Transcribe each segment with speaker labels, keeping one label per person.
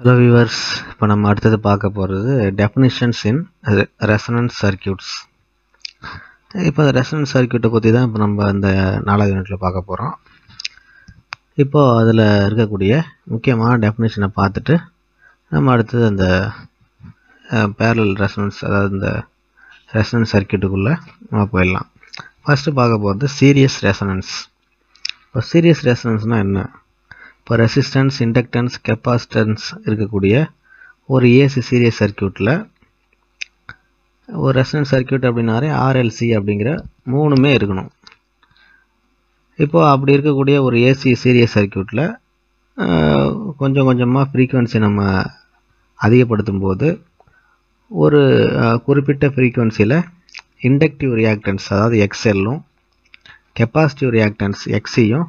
Speaker 1: Hello viewers இப்போ நம்ம அடுத்தது பார்க்க போகிறது டெஃபினிஷன்ஸ் இன் ரெசனன்ஸ் சர்க்கியூட்ஸ் இப்போ அந்த ரெசனன்ஸ் சர்க்கியூட்டை பற்றி தான் இப்போ நம்ம இந்த நாலாவது யூனிட்டில் பார்க்க போகிறோம் இப்போது அதில் இருக்கக்கூடிய முக்கியமான டெஃபினேஷனை பார்த்துட்டு நம்ம அடுத்தது அந்த பேரல் ரெசனன்ஸ் அதாவது இந்த ரெசனன்ஸ் சர்க்கியூட்டுக்குள்ளே நம்ம போயிடலாம் ஃபஸ்ட்டு பார்க்க போகிறது சீரியஸ் ரெசனன்ஸ் இப்போ சீரியஸ் ரெசனன்ஸ்னால் என்ன இப்போ ரெசிஸ்டன்ஸ் இண்டக்டன்ஸ் கெப்பாசிட்டன்ஸ் இருக்கக்கூடிய ஒரு ஏசி சீரியஸ் சர்க்கியூட்டில் ஒரு ரெசிடன்ஸ் சர்க்கியூட் அப்படின்னாரே ஆர்எல்சி அப்படிங்கிற மூணுமே இருக்கணும் இப்போது அப்படி இருக்கக்கூடிய ஒரு ஏசி சீரியஸ் சர்க்கியூட்டில் கொஞ்சம் கொஞ்சமாக ஃப்ரீக்குவென்சி நம்ம அதிகப்படுத்தும் போது ஒரு குறிப்பிட்ட ஃப்ரீக்குவென்சியில் இண்டக்டிவ் ரியாக்டன்ஸ் அதாவது எக்ஸ்எல்லும் கெப்பாசிட்டிவ் ரியாக்டன்ஸ் எக்ஸியும்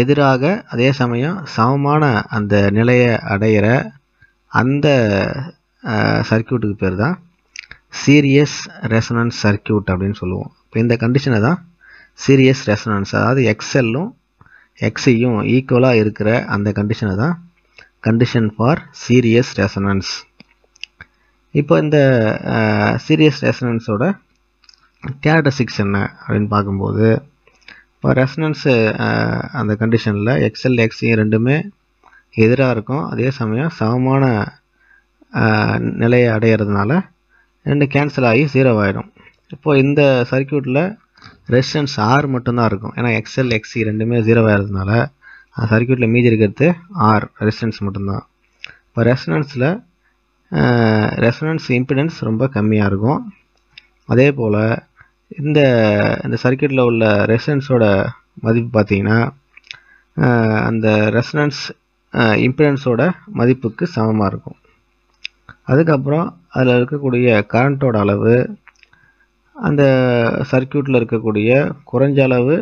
Speaker 1: எதிராக அதே சமயம் சமமான அந்த நிலையை அடையிற அந்த சர்க்கியூட்டுக்கு பேர் தான் சீரியஸ் ரெசனன்ஸ் சர்க்கியூட் அப்படின்னு சொல்லுவோம் இப்போ இந்த கண்டிஷனை தான் சீரியஸ் ரெசனன்ஸ் அதாவது எக்ஸ்எல்லும் எக்ஸையும் ஈக்குவலாக இருக்கிற அந்த கண்டிஷனை தான் கண்டிஷன் ஃபார் சீரியஸ் ரெசனன்ஸ் இப்போ இந்த சீரியஸ் ரெசனன்ஸோட சிக்ஸ் என்ன அப்படின்னு பார்க்கும்போது இப்போ ரெசனன்ஸு அந்த கண்டிஷனில் எக்ஸ்எல் எக்ஸி ரெண்டுமே எதிராக இருக்கும் அதே சமயம் சமமான நிலையை அடையிறதுனால ரெண்டு கேன்சல் ஆகி ஜீரோ ஆகிடும் இப்போது இந்த சர்க்கியூட்டில் ரெசிஸ்டன்ஸ் ஆர் மட்டும்தான் இருக்கும் ஏன்னா எக்ஸ்எல் எக்ஸி e ரெண்டுமே ஜீரோ ஆகிறதுனால அந்த சர்க்கியூட்டில் மீதி இருக்கிறது ஆர் ரெசிஸ்டன்ஸ் மட்டும்தான் இப்போ ரெசனன்ஸில் ரெசனன்ஸ் இம்பிடன்ஸ் ரொம்ப கம்மியாக இருக்கும் அதே போல் இந்த இந்த சர்க்கியூட்டில் உள்ள ரெசனன்ஸோட மதிப்பு பார்த்தீங்கன்னா அந்த ரெசனன்ஸ் இம்பிடன்ஸோட மதிப்புக்கு சமமாக இருக்கும் அதுக்கப்புறம் அதில் இருக்கக்கூடிய கரண்ட்டோட அளவு அந்த சர்க்கியூட்டில் இருக்கக்கூடிய குறைஞ்ச அளவு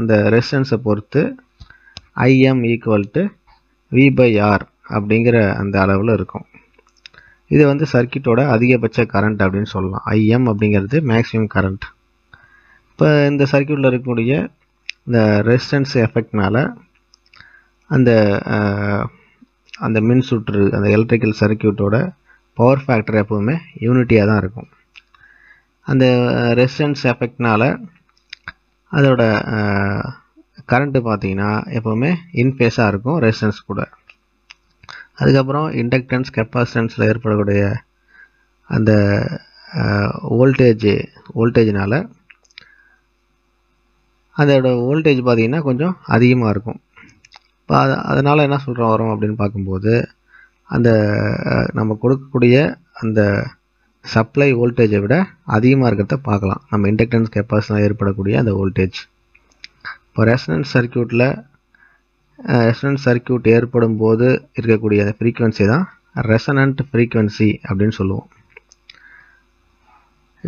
Speaker 1: அந்த ரெசிடன்ஸை பொறுத்து IM equal to V by R அப்படிங்கிற அந்த அளவில் இருக்கும் இது வந்து சர்க்கியூட்டோட அதிகபட்ச கரண்ட் அப்படின்னு சொல்லலாம் ஐஎம் அப்படிங்கிறது மேக்ஸிமம் கரண்ட் இப்போ இந்த சர்க்கியூட்டில் இருக்கக்கூடிய இந்த ரெசிஸ்டன்ஸ் எஃபெக்ட்னால அந்த அந்த மின் சுற்று அந்த எலக்ட்ரிக்கல் சர்க்கியூட்டோட பவர் ஃபேக்டர் எப்போவுமே யூனிட்டியாக தான் இருக்கும் அந்த ரெசிஸ்டன்ஸ் எஃபெக்ட்னால் அதோட கரண்ட்டு பார்த்தீங்கன்னா எப்போவுமே இன்ஃபேஸாக இருக்கும் ரெசிஸ்டன்ஸ் கூட அதுக்கப்புறம் இண்டக்டன்ஸ் கெப்பாசிட்டன்ஸில் ஏற்படக்கூடிய அந்த வோல்டேஜ் வோல்டேஜினால் அதோட வோல்டேஜ் பார்த்திங்கன்னா கொஞ்சம் அதிகமாக இருக்கும் இப்போ அது அதனால் என்ன சொல்கிறோம் வரும் அப்படின்னு பார்க்கும்போது அந்த நம்ம கொடுக்கக்கூடிய அந்த சப்ளை வோல்டேஜை விட அதிகமாக இருக்கிறத பார்க்கலாம் நம்ம இண்டக்டன்ஸ் கெப்பாசிட்டியில் ஏற்படக்கூடிய அந்த வோல்டேஜ் இப்போ ரெசனன்ஸ் சர்க்கியூட்டில் ரெசனன்ட் சர்க்கியூட் ஏற்படும் போது இருக்கக்கூடிய ஃப்ரீக்குவென்சி தான் ரெசனன்ட் ஃப்ரீக்குவென்சி அப்படின்னு சொல்லுவோம்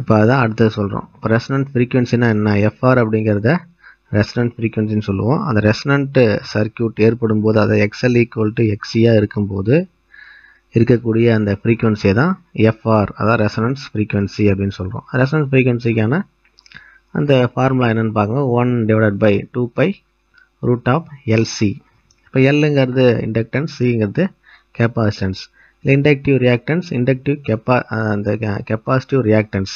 Speaker 1: இப்போ அதான் அடுத்தது சொல்கிறோம் இப்போ ரெசனன்ட் ஃப்ரீக்குவென்சினா என்ன எஃப்ஆர் அப்படிங்கிறத ரெசனன்ட் ஃப்ரீக்குவென்சின்னு சொல்லுவோம் அந்த ரெசனண்ட்டு சர்க்கியூட் ஏற்படும் போது அதை எக்ஸ்எல் ஈக்குவல் டு எக்ஸியாக இருக்கும்போது இருக்கக்கூடிய அந்த ஃப்ரீக்குவென்சியை தான் எஃப்ஆர் அதான் ரெசனன்ஸ் ஃப்ரீக்குவென்சி அப்படின்னு சொல்கிறோம் ரெசனன்ஸ் ஃப்ரீக்குவென்சிக்கான அந்த ஃபார்முலா என்னென்னு பார்க்கணும் one divided by two pi root of LC இப்போ எல்லுங்கிறது இண்டக்டன்ஸ் சிங்கிறது கெப்பாசிட்டன்ஸ் இல்லை இண்டக்டிவ் ரியாக்டன்ஸ் இண்டக்டிவ் கெப்பா அந்த கெப்பாசிட்டிவ் ரியாக்டன்ஸ்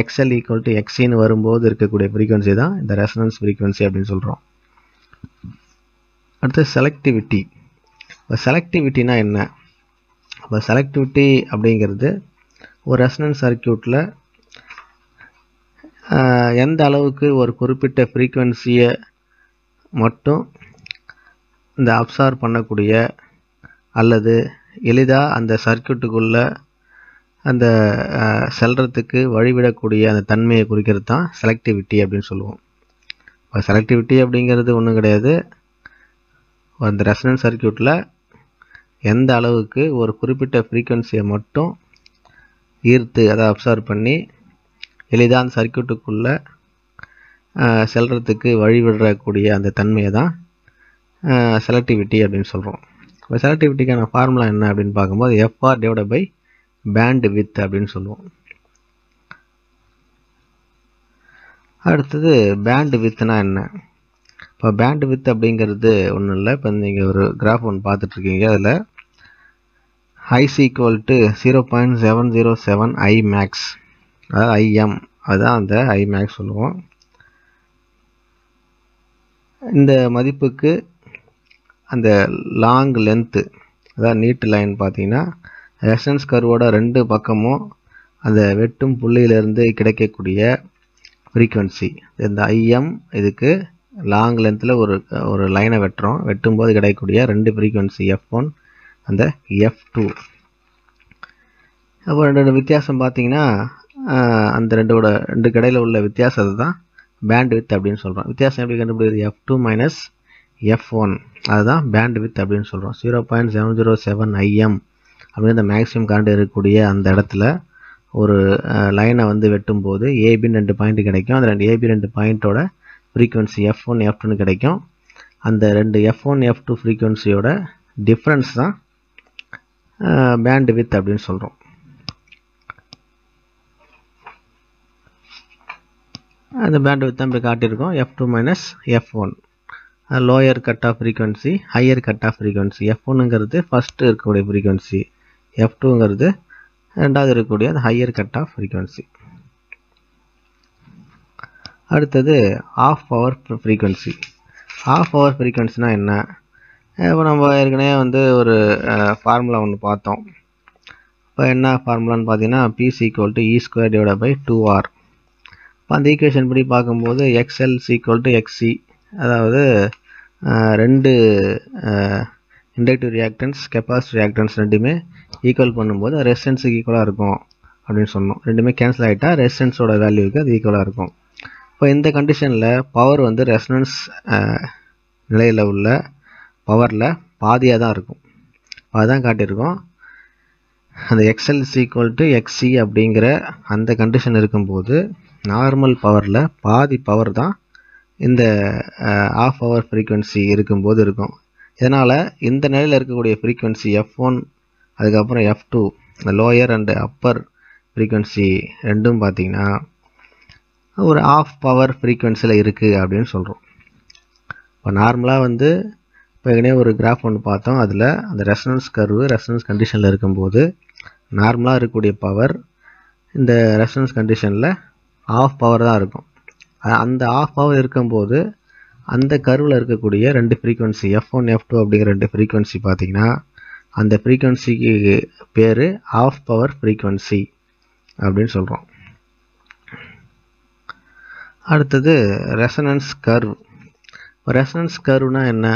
Speaker 1: எக்ஸ்எல் ஈக்குவல் வரும்போது இருக்கக்கூடிய frequency தான் இந்த ரெசனன்ஸ் frequency அப்படின்னு சொல்கிறோம் அடுத்து selectivity. இப்போ நான் என்ன இப்போ செலக்டிவிட்டி அப்படிங்கிறது ஒரு ரெசனன்ஸ் circuitல எந்த அளவுக்கு ஒரு குறிப்பிட்ட frequency மட்டும் இந்த அப்சார் பண்ணக்கூடிய அல்லது எளிதாக அந்த சர்க்கியூட்டுக்குள்ளே அந்த செல்றதுக்கு வழிவிடக்கூடிய அந்த தன்மையை குறிக்கிறது தான் செலக்டிவிட்டி அப்படின்னு சொல்லுவோம் இப்போ செலக்டிவிட்டி அப்படிங்கிறது ஒன்றும் கிடையாது அந்த ரெசனன்ஸ் சர்க்கியூட்டில் எந்த அளவுக்கு ஒரு குறிப்பிட்ட ஃப்ரீக்குவென்சியை மட்டும் ஈர்த்து அதை அப்சர்வ் பண்ணி எளிதாக அந்த சர்க்கியூட்டுக்குள்ளே செல்கிறதுக்கு வழிவிடக்கூடிய அந்த தன்மையை தான் செலக்டிவிட்டி அப்படின்னு சொல்கிறோம் இப்போ செலக்டிவிட்டிக்கான ஃபார்முலா என்ன அப்படின்னு பார்க்கும்போது FR divide by bandwidth அப்படின்னு சொல்லுவோம் அடுத்தது பேண்ட் வித்னா என்ன இப்போ பேண்ட் வித் அப்படிங்கிறது ஒன்றும் இல்லை இப்போ நீங்கள் ஒரு கிராஃப் ஒன்று பார்த்துட்ருக்கீங்க அதில் is equal to zero point seven zero seven I max அதாவது ஐஎம் அதுதான் அந்த ஐ மேக்ஸ் சொல்லுவோம் இந்த மதிப்புக்கு அந்த லாங் லென்த்து அதாவது நீட்டு லைன் பார்த்தீங்கன்னா ரெசன்ஸ் கருவோட ரெண்டு பக்கமும் அந்த வெட்டும் புள்ளியிலிருந்து கிடைக்கக்கூடிய ஃப்ரீக்குவன்சி இந்த ஐஎம் இதுக்கு லாங் லென்த்தில் ஒரு ஒரு லைனை வெட்டுறோம் வெட்டும்போது கிடைக்கக்கூடிய ரெண்டு ஃப்ரீக்குவன்சி எஃப் ஒன் அந்த எஃப் டூ அப்புறம் ரெண்டு வித்தியாசம் பார்த்தீங்கன்னா அந்த ரெண்டோட ரெண்டு கடையில் உள்ள வித்தியாசத்தை தான் பேண்ட் வித் அப்படின்னு சொல்கிறோம் வித்தியாசம் எப்படி கண்டுபிடிக்கிறது F two minus F one அதுதான் பேண்ட் வித் அப்படின்னு சொல்கிறோம் zero point seven zero seven IM அப்படின்னு அந்த மேக்ஸிமம் கரண்ட் இருக்கக்கூடிய அந்த இடத்துல ஒரு லைனை வந்து வெட்டும்போது ஏபின்னு ரெண்டு பாயிண்ட் கிடைக்கும் அந்த ரெண்டு ஏபி ரெண்டு பாயிண்ட்டோட ஃப்ரீக்குவென்சி எஃப் ஒன் எஃப் டூன்னு கிடைக்கும் அந்த ரெண்டு எஃப் ஒன் எஃப் டூ ஃப்ரீக்குவென்சியோட டிஃப்ரென்ஸ் தான் பேண்ட் வித் அப்படின்னு சொல்கிறோம் அந்த பேண்ட் வித் தான் இப்படி காட்டியிருக்கோம் F two minus F one lower cut off frequency higher cut off frequency F ஒன்னுங்கிறது ஃபஸ்ட்டு இருக்கக்கூடிய ஃப்ரீக்வன்சி எஃப் டூங்கிறது ரெண்டாவது இருக்கக்கூடிய அந்த ஹையர் கட் ஆஃப் ஃப்ரீக்வன்சி அடுத்தது half power frequency half power ஃப்ரீக்வன்சினா என்ன இப்போ நம்ம ஏற்கனவே வந்து ஒரு ஃபார்முலா ஒன்று பார்த்தோம் இப்போ என்ன ஃபார்முலான்னு பார்த்தீங்கன்னா PC equal to E square divide by two R இப்போ அந்த ஈக்குவேஷன் படி பார்க்கும்போது எக்ஸ்எல் சீக்குவல் டு எக்ஸி அதாவது ரெண்டு இண்டக்டிவ் ரியாக்டன்ஸ் கெப்பாசிட்டி ரியாக்டன்ஸ் ரெண்டுமே ஈக்குவல் பண்ணும்போது ரெசிடன்ஸுக்கு ஈக்குவலாக இருக்கும் அப்படின்னு சொன்னோம் ரெண்டுமே கேன்சல் ஆகிட்டா ரெசிடன்ஸோட வேல்யூக்கு அது ஈக்குவலாக இருக்கும் இப்போ இந்த கண்டிஷனில் பவர் வந்து ரெசனன்ஸ் நிலையில் உள்ள பவரில் பாதியாக தான் இருக்கும் அதுதான் காட்டியிருக்கோம் அந்த எக்ஸ்எல் சீக்குவல் டு எக்ஸி அப்படிங்கிற அந்த கண்டிஷன் இருக்கும்போது நார்மல் பவரில் பாதி பவர் தான் இந்த ஆஃப் ஹவர் ஃப்ரீக்வன்சி இருக்கும்போது இருக்கும் இதனால் இந்த நிலையில் இருக்கக்கூடிய ஃப்ரீக்குவென்சி எஃப் ஒன் அதுக்கப்புறம் எஃப் டூ இந்த லோயர் அண்டு அப்பர் ஃப்ரீக்குவென்சி ரெண்டும் பார்த்திங்கன்னா ஒரு ஆஃப் பவர் ஃப்ரீக்வன்சியில் இருக்குது அப்படின்னு சொல்கிறோம் இப்போ நார்மலாக வந்து இப்போ ஒரு கிராஃப் ஒன்று பார்த்தோம் அதில் அந்த ரெசனன்ஸ் கர்வு ரெசனன்ஸ் கண்டிஷனில் இருக்கும்போது நார்மலாக இருக்கக்கூடிய பவர் இந்த ரெசனன்ஸ் கண்டிஷனில் ஆஃப் பவர் தான் இருக்கும் அந்த ஆஃப் பவர் இருக்கும்போது அந்த கருவில் இருக்கக்கூடிய ரெண்டு frequency F one F two அப்படிங்கிற ரெண்டு ஃப்ரீக்வன்சி பார்த்தீங்கன்னா அந்த ஃப்ரீக்வன்சிக்கு பேர் ஆஃப் பவர் ஃப்ரீக்வன்சி அப்படின்னு சொல்கிறோம் அடுத்தது ரெசனன்ஸ் கர்வ் ரெசனன்ஸ் கர்வ்னா என்ன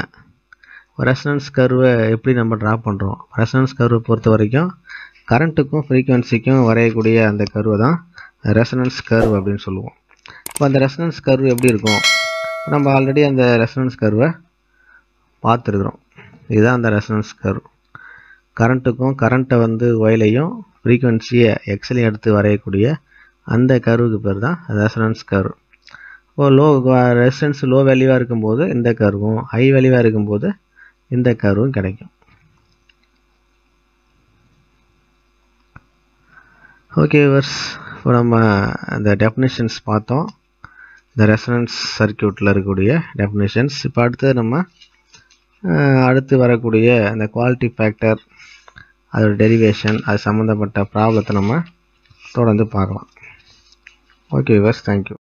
Speaker 1: ரெசனன்ஸ் கர்வை எப்படி நம்ம ட்ரா பண்ணுறோம் ரெசனன்ஸ் கர்வை பொறுத்த வரைக்கும் கரண்ட்டுக்கும் ஃப்ரீக்குவென்சிக்கும் வரையக்கூடிய அந்த கருவை தான் ரெசனன்ஸ் கர்வ் அப்படின்னு சொல்லுவோம் இப்போ அந்த ரெசனன்ஸ் கர்வ் எப்படி இருக்கும் நம்ம ஆல்ரெடி அந்த ரெசனன்ஸ் கர்வை பார்த்துருக்குறோம் இதுதான் அந்த ரெசனன்ஸ் கர்வ் கரண்ட்டுக்கும் கரண்ட்டை வந்து ஒயிலையும் ஃப்ரீக்குவென்சியை எக்ஸலையும் எடுத்து வரையக்கூடிய அந்த கருவுக்கு பேர் தான் ரெசனன்ஸ் கர்வ் இப்போ லோ ரெசிஸ்டன்ஸ் லோ வேல்யூவாக இருக்கும்போது இந்த கருவும் ஹை வேல்யூவாக இருக்கும்போது இந்த கருவும் கிடைக்கும் ஓகே வர்ஸ் இப்போ நம்ம அந்த டெஃபினேஷன்ஸ் பார்த்தோம் இந்த ரெசனன்ஸ் சர்க்கியூட்டில் இருக்கக்கூடிய டெஃபினேஷன்ஸ் இப்போ அடுத்தது நம்ம அடுத்து வரக்கூடிய அந்த குவாலிட்டி ஃபேக்டர் அதோட டெரிவேஷன் அது சம்மந்தப்பட்ட ப்ராப்ளத்தை நம்ம தொடர்ந்து பார்க்கலாம் ஓகே விவர்ஸ் தேங்க்யூ